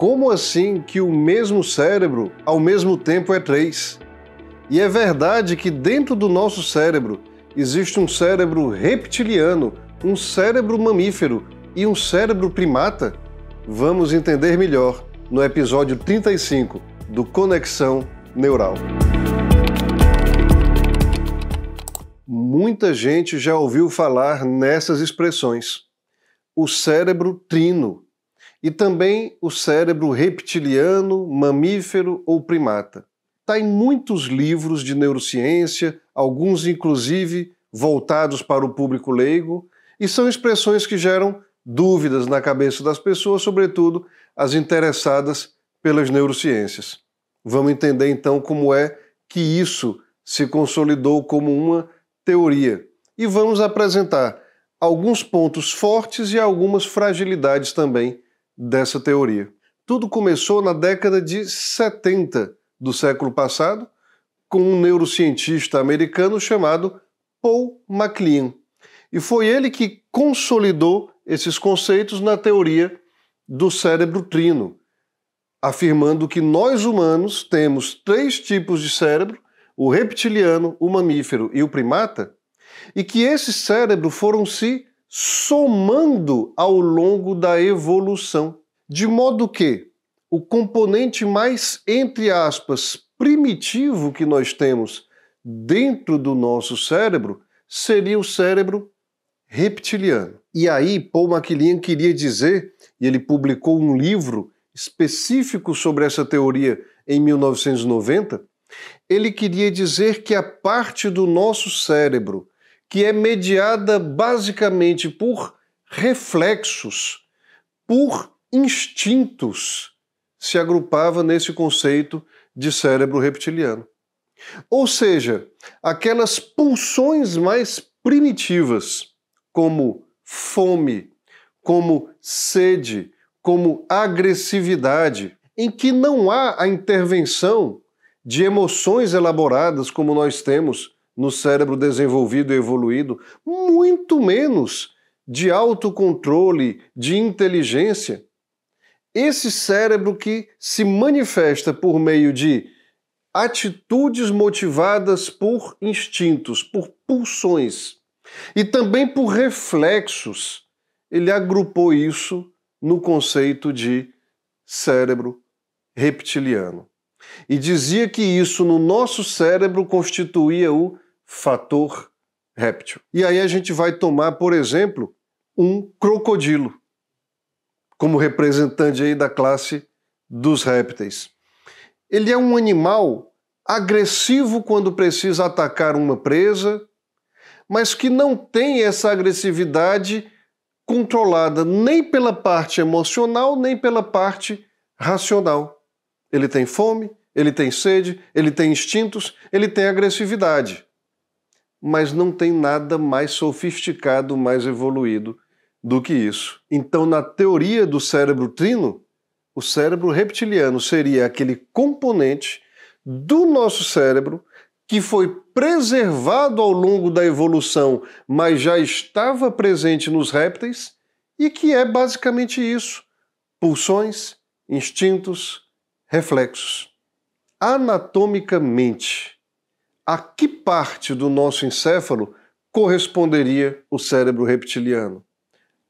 Como assim que o mesmo cérebro, ao mesmo tempo, é três? E é verdade que dentro do nosso cérebro existe um cérebro reptiliano, um cérebro mamífero e um cérebro primata? Vamos entender melhor no episódio 35 do Conexão Neural. Muita gente já ouviu falar nessas expressões. O cérebro trino, e também o cérebro reptiliano, mamífero ou primata. Está em muitos livros de neurociência, alguns inclusive voltados para o público leigo, e são expressões que geram dúvidas na cabeça das pessoas, sobretudo as interessadas pelas neurociências. Vamos entender então como é que isso se consolidou como uma teoria e vamos apresentar alguns pontos fortes e algumas fragilidades também dessa teoria. Tudo começou na década de 70 do século passado, com um neurocientista americano chamado Paul MacLean. E foi ele que consolidou esses conceitos na teoria do cérebro trino, afirmando que nós humanos temos três tipos de cérebro: o reptiliano, o mamífero e o primata, e que esse cérebro foram se somando ao longo da evolução, de modo que o componente mais, entre aspas, primitivo que nós temos dentro do nosso cérebro seria o cérebro reptiliano. E aí, Paul MacLean queria dizer, e ele publicou um livro específico sobre essa teoria em 1990, ele queria dizer que a parte do nosso cérebro que é mediada basicamente por reflexos, por instintos, se agrupava nesse conceito de cérebro reptiliano. Ou seja, aquelas pulsões mais primitivas, como fome, como sede, como agressividade, em que não há a intervenção de emoções elaboradas como nós temos no cérebro desenvolvido e evoluído, muito menos de autocontrole, de inteligência. Esse cérebro que se manifesta por meio de atitudes motivadas por instintos, por pulsões e também por reflexos. Ele agrupou isso no conceito de cérebro reptiliano. E dizia que isso no nosso cérebro constituía o fator réptil. E aí a gente vai tomar, por exemplo, um crocodilo como representante aí da classe dos répteis. Ele é um animal agressivo quando precisa atacar uma presa, mas que não tem essa agressividade controlada nem pela parte emocional, nem pela parte racional. Ele tem fome, ele tem sede, ele tem instintos, ele tem agressividade mas não tem nada mais sofisticado, mais evoluído do que isso. Então, na teoria do cérebro trino, o cérebro reptiliano seria aquele componente do nosso cérebro que foi preservado ao longo da evolução, mas já estava presente nos répteis, e que é basicamente isso: pulsões, instintos, reflexos. Anatomicamente, a que parte do nosso encéfalo corresponderia o cérebro reptiliano?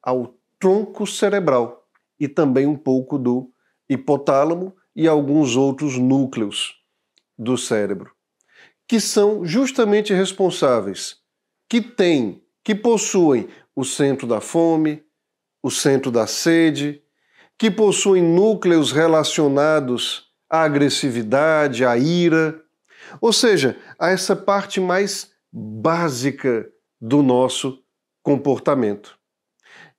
Ao tronco cerebral e também um pouco do hipotálamo e alguns outros núcleos do cérebro, que são justamente responsáveis, que têm, que possuem o centro da fome, o centro da sede, que possuem núcleos relacionados à agressividade, à ira, ou seja, a essa parte mais básica do nosso comportamento.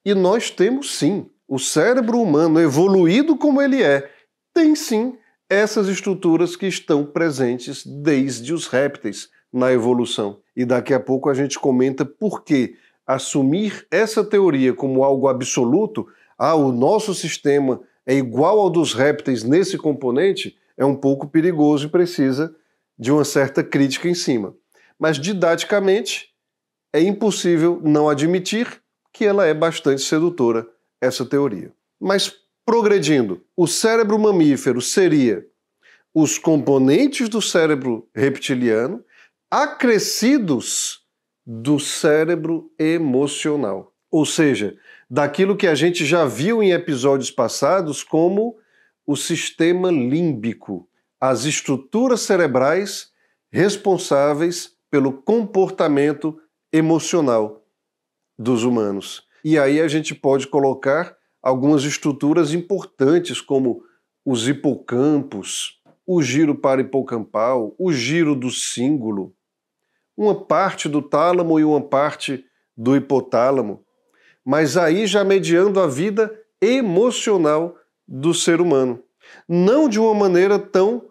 E nós temos sim, o cérebro humano evoluído como ele é, tem sim essas estruturas que estão presentes desde os répteis na evolução. E daqui a pouco a gente comenta por que assumir essa teoria como algo absoluto, ah, o nosso sistema é igual ao dos répteis nesse componente, é um pouco perigoso e precisa de uma certa crítica em cima. Mas didaticamente é impossível não admitir que ela é bastante sedutora, essa teoria. Mas progredindo, o cérebro mamífero seria os componentes do cérebro reptiliano acrescidos do cérebro emocional, ou seja, daquilo que a gente já viu em episódios passados como o sistema límbico, as estruturas cerebrais responsáveis pelo comportamento emocional dos humanos. E aí a gente pode colocar algumas estruturas importantes, como os hipocampos, o giro para-hipocampal, o giro do símbolo, uma parte do tálamo e uma parte do hipotálamo, mas aí já mediando a vida emocional do ser humano. Não de uma maneira tão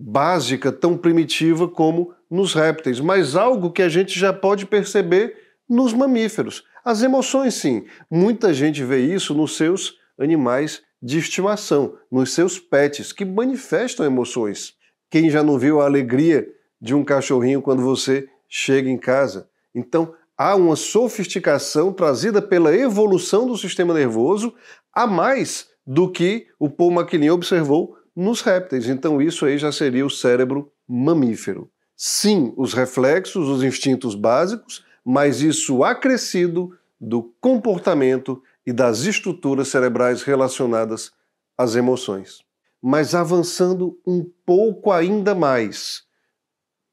básica, tão primitiva como nos répteis, mas algo que a gente já pode perceber nos mamíferos. As emoções, sim. Muita gente vê isso nos seus animais de estimação, nos seus pets, que manifestam emoções. Quem já não viu a alegria de um cachorrinho quando você chega em casa? Então, há uma sofisticação trazida pela evolução do sistema nervoso a mais do que o Paul MacLean observou nos répteis. Então, isso aí já seria o cérebro mamífero. Sim, os reflexos, os instintos básicos, mas isso acrescido do comportamento e das estruturas cerebrais relacionadas às emoções. Mas avançando um pouco ainda mais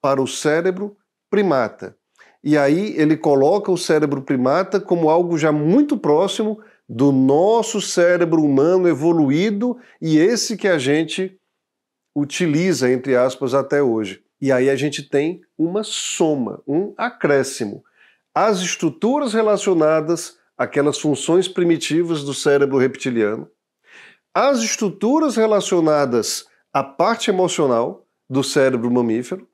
para o cérebro primata. E aí ele coloca o cérebro primata como algo já muito próximo do nosso cérebro humano evoluído e esse que a gente utiliza, entre aspas, até hoje. E aí a gente tem uma soma, um acréscimo. As estruturas relacionadas àquelas funções primitivas do cérebro reptiliano, as estruturas relacionadas à parte emocional do cérebro mamífero,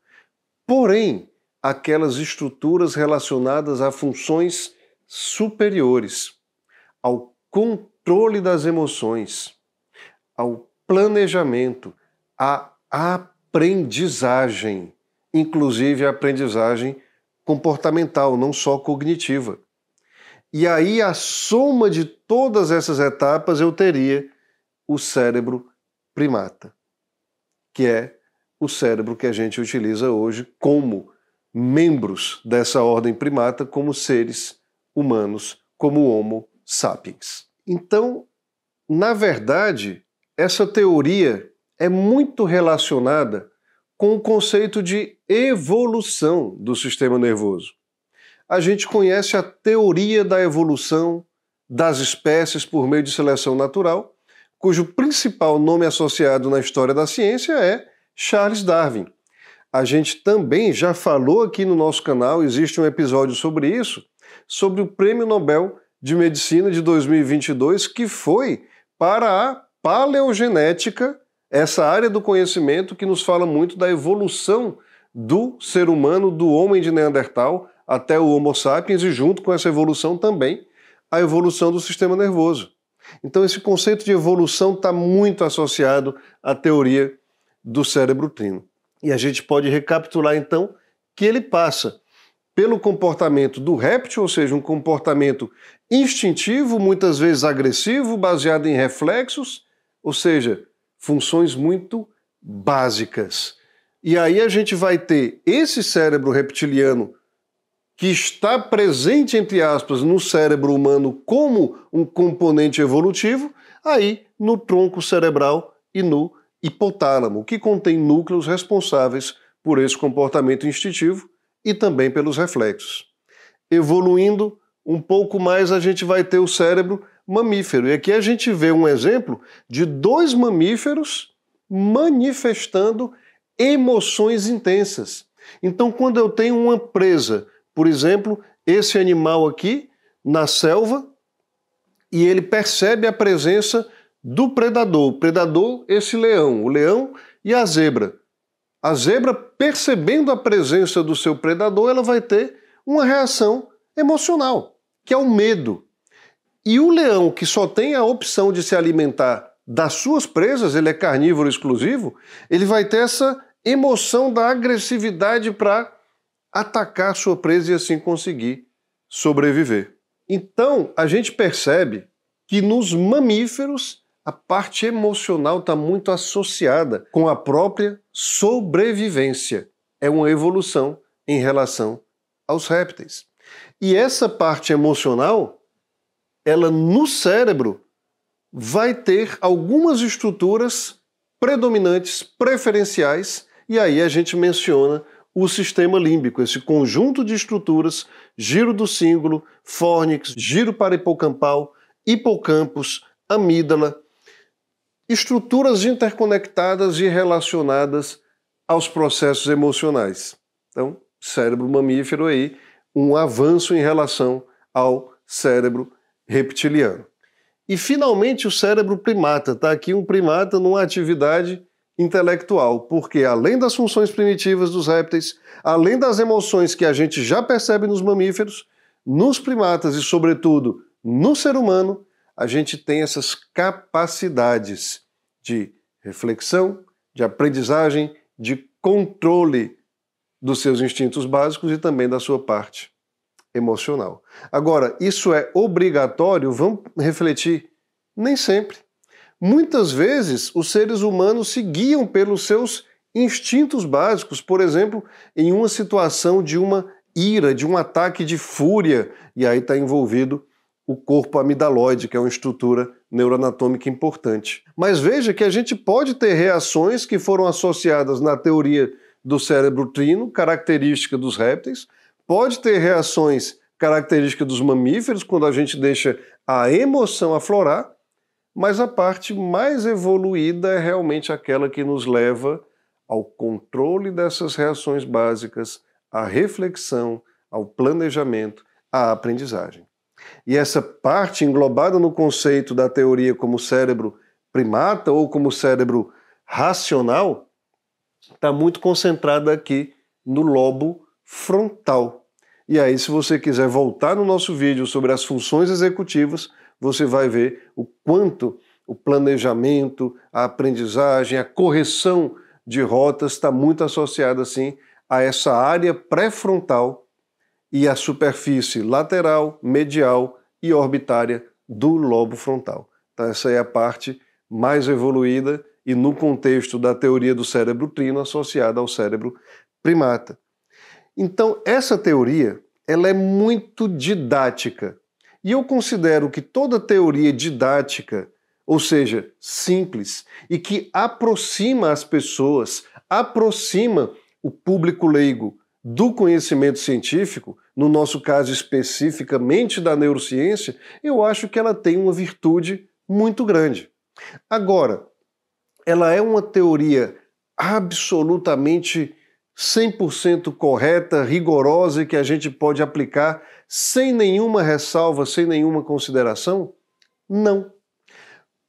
porém, aquelas estruturas relacionadas a funções superiores ao controle das emoções, ao planejamento, à aprendizagem, inclusive a aprendizagem comportamental, não só cognitiva. E aí, a soma de todas essas etapas, eu teria o cérebro primata, que é o cérebro que a gente utiliza hoje como membros dessa ordem primata, como seres humanos, como Homo sapiens. Então, na verdade, essa teoria é muito relacionada com o conceito de evolução do sistema nervoso. A gente conhece a teoria da evolução das espécies por meio de seleção natural, cujo principal nome associado na história da ciência é Charles Darwin. A gente também já falou aqui no nosso canal, existe um episódio sobre isso, sobre o Prêmio Nobel de Medicina de 2022, que foi para a paleogenética, essa área do conhecimento que nos fala muito da evolução do ser humano, do homem de Neandertal até o Homo sapiens, e junto com essa evolução também a evolução do sistema nervoso. Então, esse conceito de evolução está muito associado à teoria do cérebro trino. E a gente pode recapitular então que ele passa pelo comportamento do réptil, ou seja, um comportamento instintivo, muitas vezes agressivo, baseado em reflexos, ou seja, funções muito básicas. E aí a gente vai ter esse cérebro reptiliano que está presente, entre aspas, no cérebro humano como um componente evolutivo, aí no tronco cerebral e no hipotálamo, que contém núcleos responsáveis por esse comportamento instintivo e também pelos reflexos. Evoluindo um pouco mais, a gente vai ter o cérebro mamífero. E aqui a gente vê um exemplo de dois mamíferos manifestando emoções intensas. Então, quando eu tenho uma presa, por exemplo, esse animal aqui na selva, e ele percebe a presença do predador. O predador, esse leão, o leão e a zebra. A zebra, percebendo a presença do seu predador, ela vai ter uma reação emocional, que é o medo. E o leão, que só tem a opção de se alimentar das suas presas, ele é carnívoro exclusivo, ele vai ter essa emoção da agressividade para atacar sua presa e assim conseguir sobreviver. Então, a gente percebe que nos mamíferos a parte emocional está muito associada com a própria sobrevivência. É uma evolução em relação aos répteis. E essa parte emocional, ela no cérebro vai ter algumas estruturas predominantes, preferenciais, e aí a gente menciona o sistema límbico, esse conjunto de estruturas, giro do cíngulo, fórnix, giro para hipocampal, hipocampos, amígdala, estruturas interconectadas e relacionadas aos processos emocionais. Então, cérebro mamífero aí, um avanço em relação ao cérebro reptiliano. E finalmente o cérebro primata, está aqui um primata numa atividade intelectual, porque além das funções primitivas dos répteis, além das emoções que a gente já percebe nos mamíferos, nos primatas e sobretudo no ser humano, a gente tem essas capacidades de reflexão, de aprendizagem, de controle dos seus instintos básicos e também da sua parte emocional. Agora, isso é obrigatório? Vamos refletir. Nem sempre. Muitas vezes, os seres humanos se guiam pelos seus instintos básicos, por exemplo, em uma situação de uma ira, de um ataque de fúria, e aí está envolvido o corpo amidalóide, que é uma estrutura neuroanatômica importante. Mas veja que a gente pode ter reações que foram associadas na teoria do cérebro trino, característica dos répteis, pode ter reações características dos mamíferos, quando a gente deixa a emoção aflorar, mas a parte mais evoluída é realmente aquela que nos leva ao controle dessas reações básicas, à reflexão, ao planejamento, à aprendizagem. E essa parte englobada no conceito da teoria como cérebro primata ou como cérebro racional está muito concentrada aqui no lobo frontal. E aí, se você quiser voltar no nosso vídeo sobre as funções executivas, você vai ver o quanto o planejamento, a aprendizagem, a correção de rotas está muito associada assim a essa área pré-frontal e a superfície lateral, medial e orbitária do lobo frontal. Então, essa é a parte mais evoluída e no contexto da teoria do cérebro trino associada ao cérebro primata. Então, essa teoria ela é muito didática. E eu considero que toda teoria didática, ou seja, simples, e que aproxima as pessoas, aproxima o público leigo do conhecimento científico, no nosso caso especificamente da neurociência, eu acho que ela tem uma virtude muito grande. Agora, ela é uma teoria absolutamente 100% correta, rigorosa e que a gente pode aplicar sem nenhuma ressalva, sem nenhuma consideração? Não.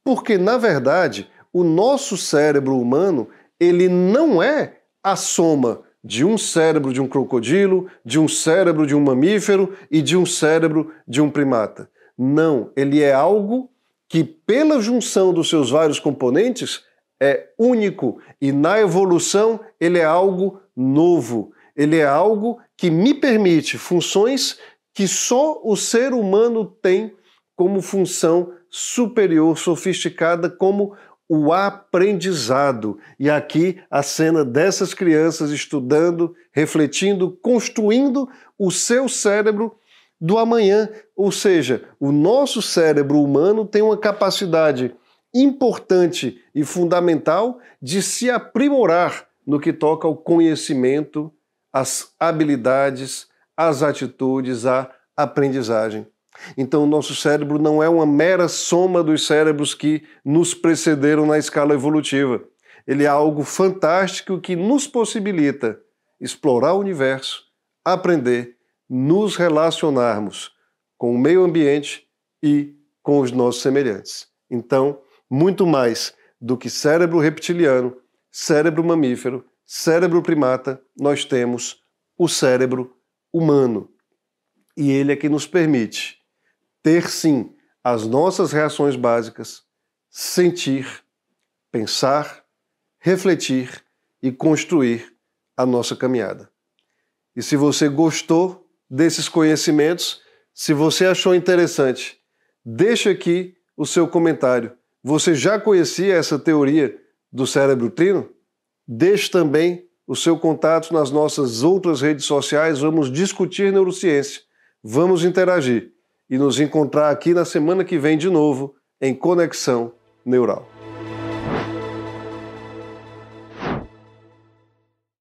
Porque, na verdade, o nosso cérebro humano, ele não é a soma de um cérebro de um crocodilo, de um cérebro de um mamífero e de um cérebro de um primata. Não, ele é algo que, pela junção dos seus vários componentes, é único e na evolução ele é algo novo. Ele é algo que me permite funções que só o ser humano tem como função superior, sofisticada, como o aprendizado. E aqui a cena dessas crianças estudando, refletindo, construindo o seu cérebro do amanhã. Ou seja, o nosso cérebro humano tem uma capacidade importante e fundamental de se aprimorar no que toca ao conhecimento, às habilidades, às atitudes, à aprendizagem. Então, o nosso cérebro não é uma mera soma dos cérebros que nos precederam na escala evolutiva. Ele é algo fantástico que nos possibilita explorar o universo, aprender, nos relacionarmos com o meio ambiente e com os nossos semelhantes. Então, muito mais do que cérebro reptiliano, cérebro mamífero, cérebro primata, nós temos o cérebro humano. E ele é que nos permite ter sim as nossas reações básicas, sentir, pensar, refletir e construir a nossa caminhada. E se você gostou desses conhecimentos, se você achou interessante, deixe aqui o seu comentário. Você já conhecia essa teoria do cérebro trino? Deixe também o seu contato nas nossas outras redes sociais. Vamos discutir neurociência. Vamos interagir e nos encontrar aqui na semana que vem de novo em Conexão Neural.